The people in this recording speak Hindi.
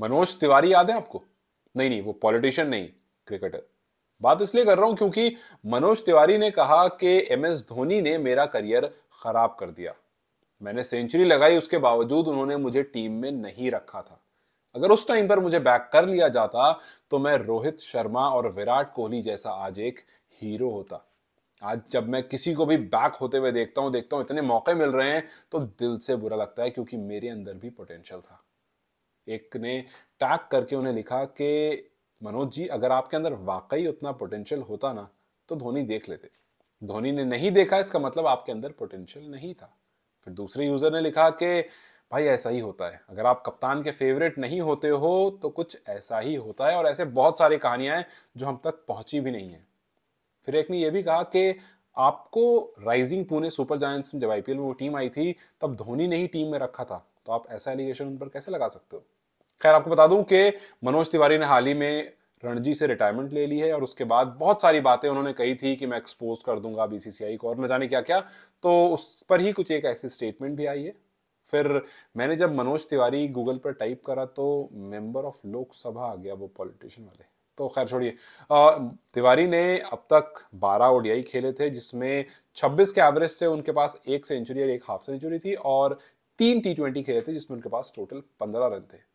मनोज तिवारी याद है आपको नहीं नहीं वो पॉलिटिशियन नहीं क्रिकेटर बात इसलिए कर रहा हूं क्योंकि मनोज तिवारी ने कहा कि एम एस धोनी ने मेरा करियर खराब कर दिया मैंने सेंचुरी लगाई उसके बावजूद उन्होंने मुझे टीम में नहीं रखा था अगर उस टाइम पर मुझे बैक कर लिया जाता तो मैं रोहित शर्मा और विराट कोहली जैसा आज एक हीरो होता आज जब मैं किसी को भी बैक होते हुए देखता हूँ देखता हूँ इतने मौके मिल रहे हैं तो दिल से बुरा लगता है क्योंकि मेरे अंदर भी पोटेंशियल था एक ने टैग करके उन्हें लिखा कि मनोज जी अगर आपके अंदर वाकई उतना पोटेंशियल होता ना तो धोनी देख लेते धोनी ने नहीं देखा इसका मतलब आपके अंदर पोटेंशियल नहीं था फिर दूसरे यूजर ने लिखा कि भाई ऐसा ही होता है अगर आप कप्तान के फेवरेट नहीं होते हो तो कुछ ऐसा ही होता है और ऐसे बहुत सारी कहानियां हैं जो हम तक पहुंची भी नहीं है फिर एक ने यह भी कहा कि आपको राइजिंग पुणे सुपर जॉय में जब आईपीएल में वो टीम आई थी तब धोनी ने ही टीम में रखा था तो आप ऐसा एलिगेशन उन पर कैसे लगा सकते हो खैर आपको बता दूं कि मनोज तिवारी ने हाल ही में रणजी से रिटायरमेंट ले ली है और उसके बाद बहुत सारी बातें उन्होंने कही थी कि मैं एक्सपोज कर दूंगा बीसीसीआई को और न जाने क्या क्या तो उस पर ही कुछ एक ऐसी स्टेटमेंट भी आई है फिर मैंने जब मनोज तिवारी गूगल पर टाइप करा तो मेंबर ऑफ लोकसभा आ गया वो पॉलिटिशियन वाले तो खैर छोड़िए तिवारी ने अब तक 12 ओडीआई खेले थे जिसमें 26 के एवरेज से उनके पास एक सेंचुरी और एक हाफ सेंचुरी थी और तीन टी ट्वेंटी खेले थे जिसमें उनके पास टोटल पंद्रह रन थे